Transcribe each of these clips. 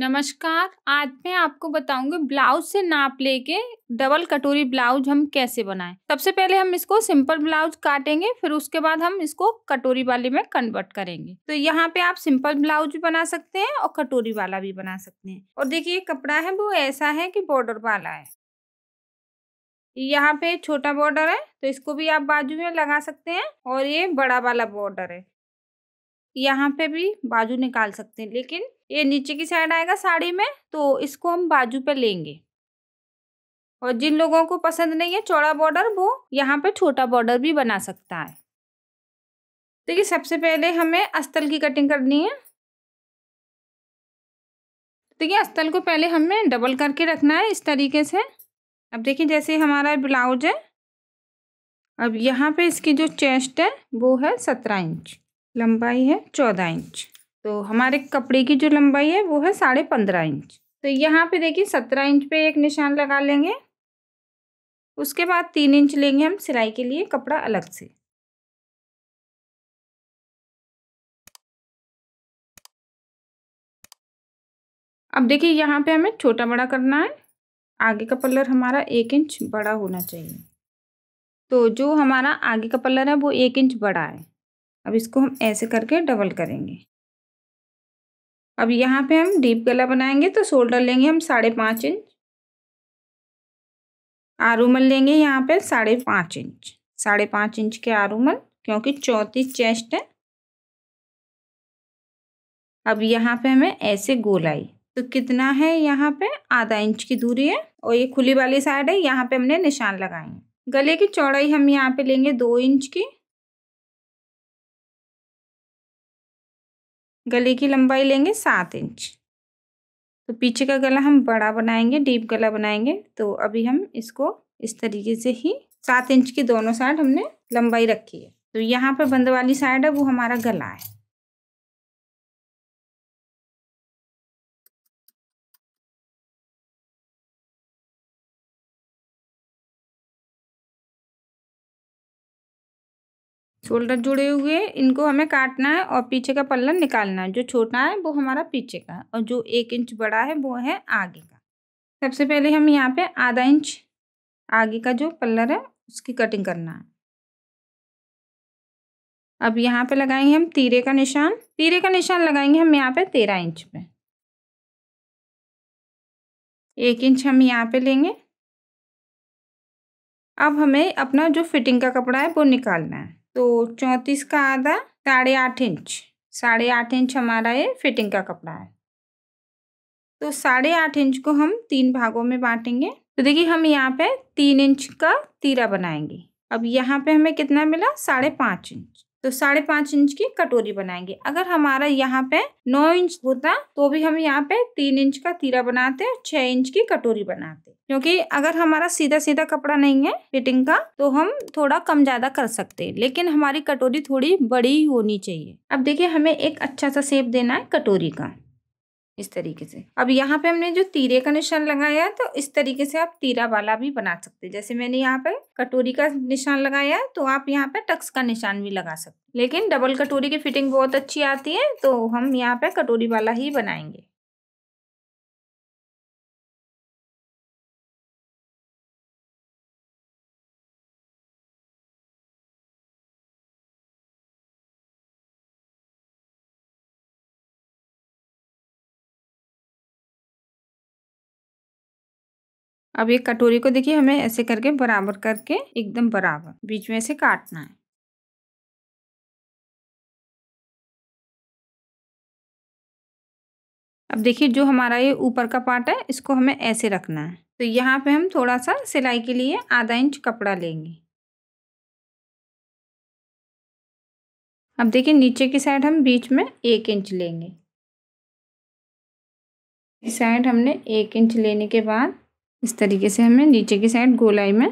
नमस्कार आज मैं आपको बताऊंगी ब्लाउज से नाप लेके डबल कटोरी ब्लाउज हम कैसे बनाएं सबसे पहले हम इसको सिंपल ब्लाउज काटेंगे फिर उसके बाद हम इसको कटोरी वाले में कन्वर्ट करेंगे तो यहाँ पे आप सिंपल ब्लाउज भी बना सकते हैं और कटोरी वाला भी बना सकते हैं और देखिए कपड़ा है वो ऐसा है कि बॉर्डर वाला है यहाँ पे छोटा बॉर्डर है तो इसको भी आप बाजू में लगा सकते हैं और ये बड़ा वाला बॉर्डर है यहाँ पे भी बाजू निकाल सकते हैं लेकिन ये नीचे की साइड आएगा साड़ी में तो इसको हम बाजू पे लेंगे और जिन लोगों को पसंद नहीं है चौड़ा बॉर्डर वो यहाँ पे छोटा बॉर्डर भी बना सकता है देखिए सबसे पहले हमें अस्तल की कटिंग करनी है देखिए अस्तल को पहले हमें डबल करके रखना है इस तरीके से अब देखिए जैसे हमारा ब्लाउज है अब यहाँ पे इसकी जो चेस्ट है वो है सत्रह इंच लंबाई है चौदह इंच तो हमारे कपड़े की जो लंबाई है वो है साढ़े पंद्रह इंच तो यहाँ पे देखिए सत्रह इंच पे एक निशान लगा लेंगे उसके बाद तीन इंच लेंगे हम सिलाई के लिए कपड़ा अलग से अब देखिए यहाँ पे हमें छोटा बड़ा करना है आगे का पल्लर हमारा एक इंच बड़ा होना चाहिए तो जो हमारा आगे का पल्लर है वो एक इंच बड़ा है अब इसको हम ऐसे करके डबल करेंगे अब यहाँ पे हम डीप गला बनाएंगे तो शोल्डर लेंगे हम साढ़े पाँच इंच आरूमल लेंगे यहाँ पे साढ़े पाँच इंच साढ़े पाँच इंच के आरूमल क्योंकि चौंतीस चेस्ट है अब यहाँ पे हमें ऐसे गोलाई तो कितना है यहाँ पे आधा इंच की दूरी है और ये खुली वाली साइड है यहाँ पे हमने निशान लगाए गले की चौड़ाई हम यहाँ पे लेंगे दो इंच की गले की लंबाई लेंगे सात इंच तो पीछे का गला हम बड़ा बनाएंगे डीप गला बनाएंगे तो अभी हम इसको इस तरीके से ही सात इंच की दोनों साइड हमने लंबाई रखी है तो यहाँ पर बंद वाली साइड है वो हमारा गला है शोल्डर जुड़े हुए इनको हमें काटना है और पीछे का पल्ला निकालना है जो छोटा है वो हमारा पीछे का है और जो एक इंच बड़ा है वो है आगे का सबसे पहले हम यहाँ पे आधा इंच आगे का जो पल्लर है उसकी कटिंग करना है अब यहाँ पे लगाएंगे हम तीरे का निशान तीरे का निशान लगाएंगे हम यहाँ पे तेरह इंच पे एक इंच हम यहाँ पे लेंगे अब हमें अपना जो फिटिंग का कपड़ा है वो निकालना है तो चौंतीस का आधा साढ़े आठ इंच साढ़े आठ इंच हमारा ये फिटिंग का कपड़ा है तो साढ़े आठ इंच को हम तीन भागों में बांटेंगे तो देखिए हम यहाँ पे तीन इंच का तीरा बनाएंगे अब यहाँ पे हमें कितना मिला साढ़े पाँच इंच तो साढ़े पाँच इंच की कटोरी बनाएंगे अगर हमारा यहाँ पे नौ इंच होता तो भी हम यहाँ पे तीन इंच का तीरा बनाते छह इंच की कटोरी बनाते क्योंकि अगर हमारा सीधा सीधा कपड़ा नहीं है फिटिंग का तो हम थोड़ा कम ज़्यादा कर सकते हैं लेकिन हमारी कटोरी थोड़ी बड़ी होनी चाहिए अब देखिए हमें एक अच्छा सा सेप देना है कटोरी का इस तरीके से अब यहाँ पे हमने जो तीरे का निशान लगाया है तो इस तरीके से आप तीरा वाला भी बना सकते हैं जैसे मैंने यहाँ पे कटोरी का निशान लगाया है तो आप यहाँ पे टक्स का निशान भी लगा सकते लेकिन डबल कटोरी की फिटिंग बहुत अच्छी आती है तो हम यहाँ पे कटोरी वाला ही बनाएंगे अब एक कटोरी को देखिए हमें ऐसे करके बराबर करके एकदम बराबर बीच में से काटना है अब देखिए जो हमारा ये ऊपर का पार्ट है इसको हमें ऐसे रखना है तो यहाँ पे हम थोड़ा सा सिलाई के लिए आधा इंच कपड़ा लेंगे अब देखिए नीचे की साइड हम बीच में एक इंच लेंगे इस साइड हमने एक इंच लेने के बाद इस तरीके से हमें नीचे की साइड गोलाई में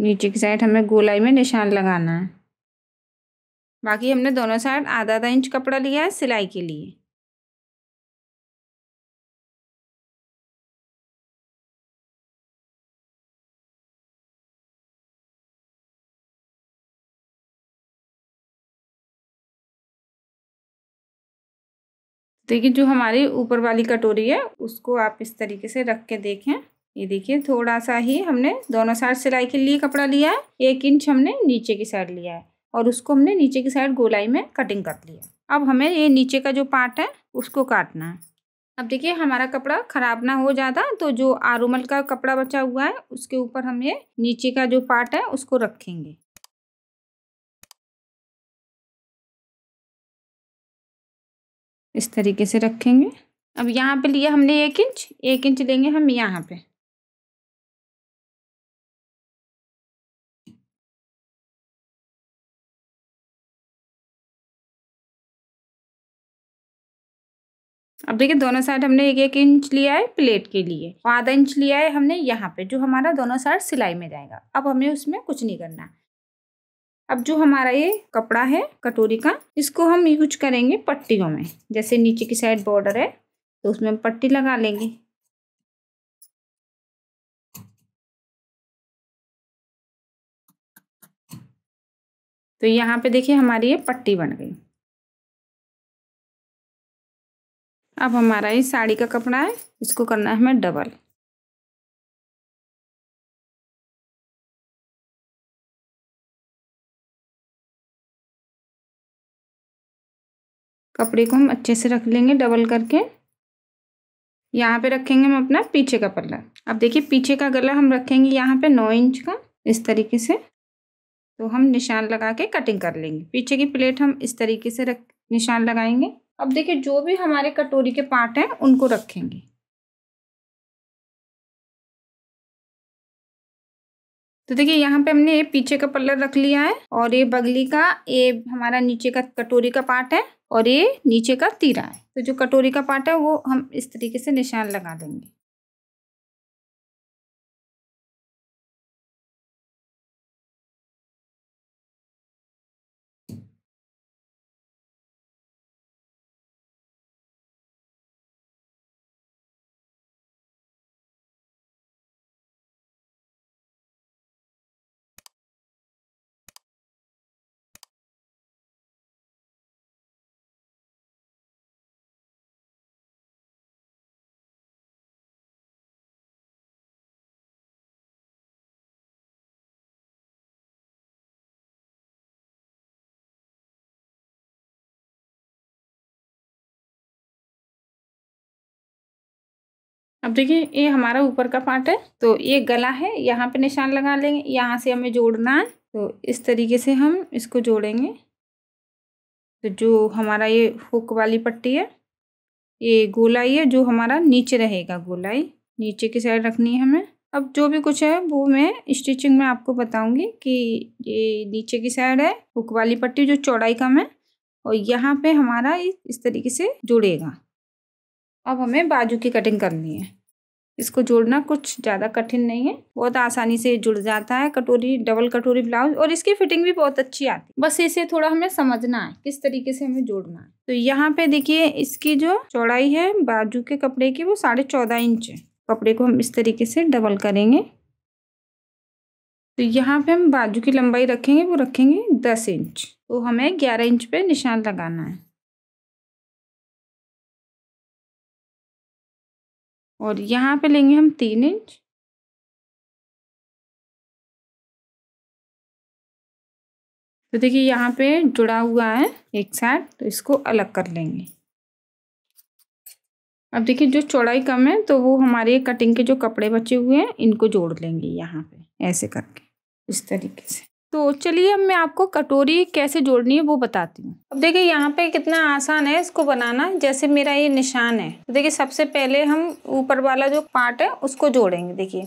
नीचे की साइड हमें गोलाई में निशान लगाना है बाकी हमने दोनों साइड आधा आधा इंच कपड़ा लिया है सिलाई के लिए देखिए जो हमारी ऊपर वाली कटोरी है उसको आप इस तरीके से रख के देखें ये देखिए थोड़ा सा ही हमने दोनों साइड सिलाई के लिए कपड़ा लिया है एक इंच हमने नीचे की साइड लिया है और उसको हमने नीचे की साइड गोलाई में कटिंग कर लिया अब हमें ये नीचे का जो पार्ट है उसको काटना है अब देखिए हमारा कपड़ा ख़राब ना हो ज़्यादा तो जो आरूमल का कपड़ा बचा हुआ है उसके ऊपर हम ये नीचे का जो पार्ट है उसको रखेंगे इस तरीके से रखेंगे अब यहाँ पे लिया हमने एक इंच एक इंच लेंगे हम यहाँ पे अब देखिए दोनों साइड हमने एक एक इंच लिया है प्लेट के लिए आधा इंच लिया है हमने यहाँ पे जो हमारा दोनों साइड सिलाई में जाएगा अब हमें उसमें कुछ नहीं करना अब जो हमारा ये कपड़ा है कटोरी का इसको हम यूज करेंगे पट्टियों में जैसे नीचे की साइड बॉर्डर है तो उसमें हम पट्टी लगा लेंगे तो यहाँ पे देखिए हमारी ये पट्टी बन गई अब हमारा ये साड़ी का कपड़ा है इसको करना है हमें डबल कपड़े को हम अच्छे से रख लेंगे डबल करके यहाँ पे रखेंगे हम अपना पीछे का पल्ला अब देखिए पीछे का गला हम रखेंगे यहाँ पे नौ इंच का इस तरीके से तो हम निशान लगा के कटिंग कर लेंगे पीछे की प्लेट हम इस तरीके से रख निशान लगाएंगे अब देखिए जो भी हमारे कटोरी के पार्ट हैं उनको रखेंगे तो देखिए यहाँ पे हमने पीछे का पल्लर रख लिया है और ये बगली का ये हमारा नीचे का कटोरी का पार्ट है और ये नीचे का तीरा है तो जो कटोरी का पार्ट है वो हम इस तरीके से निशान लगा देंगे अब देखिए ये हमारा ऊपर का पार्ट है तो ये गला है यहाँ पे निशान लगा लेंगे यहाँ से हमें जोड़ना है तो इस तरीके से हम इसको जोड़ेंगे तो जो हमारा ये हुक वाली पट्टी है ये गोलाई है जो हमारा नीचे रहेगा गोलाई नीचे की साइड रखनी है हमें अब जो भी कुछ है वो मैं स्टिचिंग में आपको बताऊंगी कि ये नीचे की साइड है हुक वाली पट्टी जो चौड़ाई कम है और यहाँ पे हमारा इस तरीके से जुड़ेगा अब हमें बाजू की कटिंग करनी है इसको जोड़ना कुछ ज़्यादा कठिन नहीं है बहुत आसानी से जुड़ जाता है कटोरी डबल कटोरी ब्लाउज और इसकी फिटिंग भी बहुत अच्छी आती है बस इसे थोड़ा हमें समझना है किस तरीके से हमें जोड़ना है तो यहाँ पे देखिए इसकी जो चौड़ाई है बाजू के कपड़े की वो साढ़े चौदह इंच है कपड़े को हम इस तरीके से डबल करेंगे तो यहाँ पे हम बाजू की लंबाई रखेंगे वो रखेंगे दस इंच तो हमें ग्यारह इंच पे निशान लगाना है और यहाँ पे लेंगे हम तीन इंच तो देखिए यहाँ पे जुड़ा हुआ है एक साइड तो इसको अलग कर लेंगे अब देखिए जो चौड़ाई कम है तो वो हमारे कटिंग के जो कपड़े बचे हुए हैं इनको जोड़ लेंगे यहाँ पे ऐसे करके इस तरीके से तो चलिए अब मैं आपको कटोरी कैसे जोड़नी है वो बताती हूँ अब देखिए यहाँ पे कितना आसान है इसको बनाना जैसे मेरा ये निशान है तो देखिए सबसे पहले हम ऊपर वाला जो पार्ट है उसको जोड़ेंगे देखिए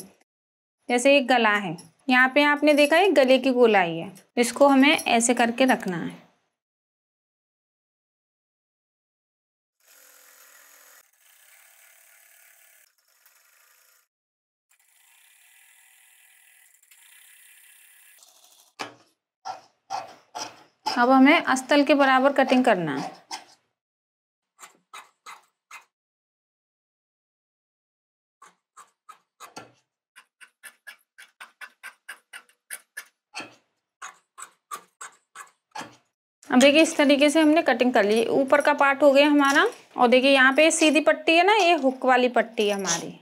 जैसे एक गला है यहाँ पे आपने देखा ये गले की गोलाई है इसको हमें ऐसे करके रखना है अब हमें अस्तल के बराबर कटिंग करना है अब देखिए इस तरीके से हमने कटिंग कर ली ऊपर का पार्ट हो गया हमारा और देखिए यहाँ पे सीधी पट्टी है ना ये हुक वाली पट्टी है हमारी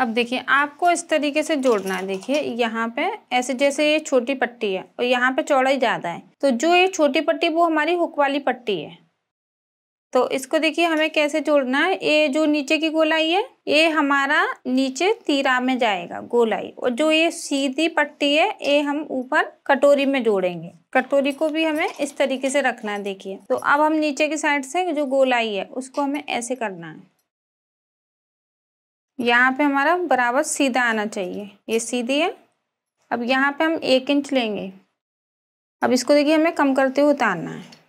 अब देखिए आपको इस तरीके से जोड़ना है देखिए यहाँ पे ऐसे जैसे ये छोटी पट्टी है और यहाँ पे चौड़ाई ज़्यादा है तो जो ये छोटी पट्टी वो हमारी हुक वाली पट्टी है तो इसको देखिए हमें कैसे जोड़ना है ये जो नीचे की गोलाई है ये हमारा नीचे तीरा में जाएगा गोलाई और जो ये सीधी पट्टी है ये हम ऊपर कटोरी में जोड़ेंगे कटोरी को भी हमें इस तरीके से रखना है देखिए तो अब हम नीचे की साइड से जो गोलाई है उसको हमें ऐसे करना है यहाँ पे हमारा बराबर सीधा आना चाहिए ये सीधी है अब यहाँ पे हम एक इंच लेंगे अब इसको देखिए हमें कम करते हुए उतारना है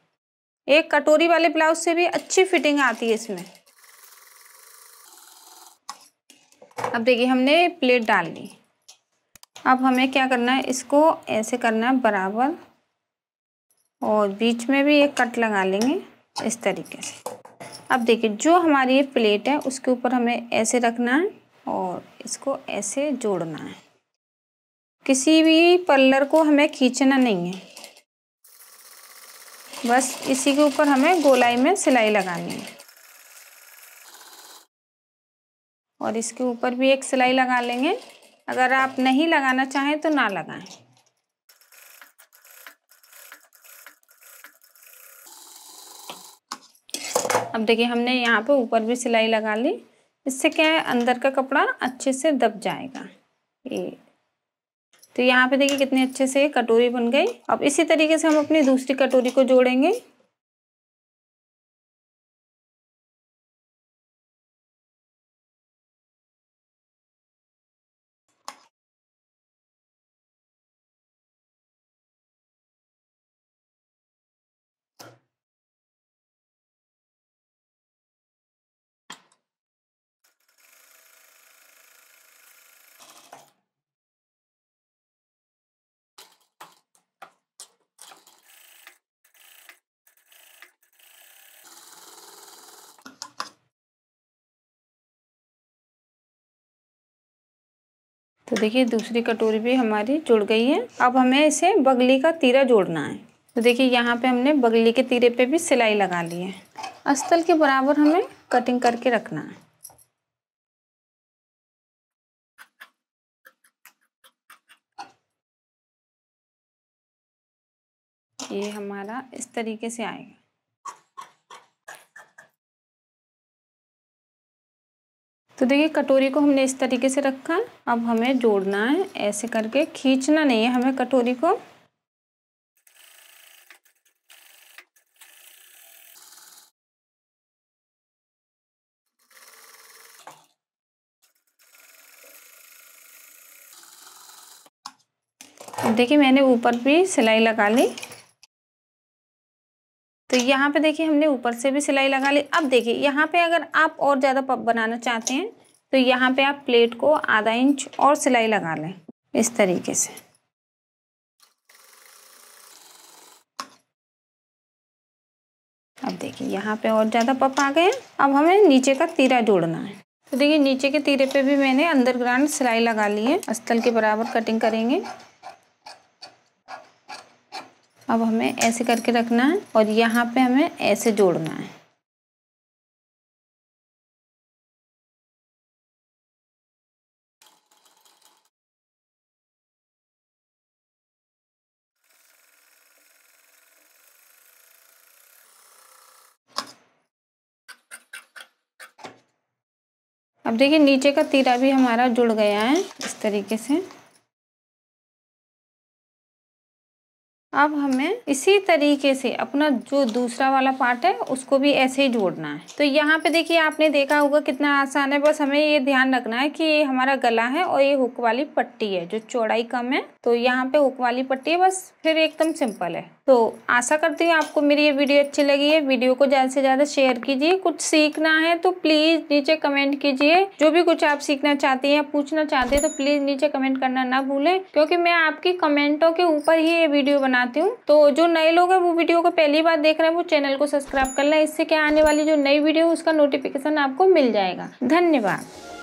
एक कटोरी वाले ब्लाउज से भी अच्छी फिटिंग आती है इसमें अब देखिए हमने प्लेट डाल ली अब हमें क्या करना है इसको ऐसे करना है बराबर और बीच में भी एक कट लगा लेंगे इस तरीके से अब देखिए जो हमारी ये प्लेट है उसके ऊपर हमें ऐसे रखना है और इसको ऐसे जोड़ना है किसी भी पल्लर को हमें खींचना नहीं है बस इसी के ऊपर हमें गोलाई में सिलाई लगानी है और इसके ऊपर भी एक सिलाई लगा लेंगे अगर आप नहीं लगाना चाहें तो ना लगाएं अब देखिए हमने यहाँ पे ऊपर भी सिलाई लगा ली इससे क्या है अंदर का कपड़ा अच्छे से दब जाएगा ये तो यहाँ पे देखिए कितने अच्छे से कटोरी बन गई अब इसी तरीके से हम अपनी दूसरी कटोरी को जोड़ेंगे तो देखिए दूसरी कटोरी भी हमारी जुड़ गई है अब हमें इसे बगली का तीरा जोड़ना है तो देखिए यहाँ पे हमने बगली के तीरे पे भी सिलाई लगा ली है अस्तल के बराबर हमें कटिंग करके रखना है ये हमारा इस तरीके से आएगा तो देखिए कटोरी को हमने इस तरीके से रखा अब हमें जोड़ना है ऐसे करके खींचना नहीं है हमें कटोरी को देखिए मैंने ऊपर भी सिलाई लगा ली तो यहाँ पे देखिए हमने ऊपर से भी सिलाई लगा ली अब देखिए यहाँ पे अगर आप और ज़्यादा पप बनाना चाहते हैं तो यहाँ पे आप प्लेट को आधा इंच और सिलाई लगा लें इस तरीके से अब देखिए यहाँ पे और ज़्यादा पप आ गए अब हमें नीचे का तीरा जोड़ना है तो देखिए नीचे के तीरे पे भी मैंने अंदर ग्राउंड सिलाई लगा ली है स्थल के बराबर कटिंग करेंगे अब हमें ऐसे करके रखना है और यहाँ पे हमें ऐसे जोड़ना है अब देखिए नीचे का तीरा भी हमारा जुड़ गया है इस तरीके से अब हमें इसी तरीके से अपना जो दूसरा वाला पार्ट है उसको भी ऐसे ही जोड़ना है तो यहाँ पे देखिए आपने देखा होगा कितना आसान है बस हमें ये ध्यान रखना है कि ये हमारा गला है और ये हुक वाली पट्टी है जो चौड़ाई कम है तो यहाँ पे हुक वाली पट्टी है बस फिर एकदम सिंपल है तो आशा करती हूँ आपको मेरी ये वीडियो अच्छी लगी है वीडियो को ज़्यादा से ज़्यादा शेयर कीजिए कुछ सीखना है तो प्लीज़ नीचे कमेंट कीजिए जो भी कुछ आप सीखना चाहते हैं या पूछना चाहते हैं तो प्लीज़ नीचे कमेंट करना ना भूलें क्योंकि मैं आपकी कमेंटों के ऊपर ही ये वीडियो बनाती हूँ तो जो नए लोग हैं वो वीडियो को पहली बार देख रहे हैं वो चैनल को सब्सक्राइब कर लें इससे क्या आने वाली जो नई वीडियो उसका नोटिफिकेशन आपको मिल जाएगा धन्यवाद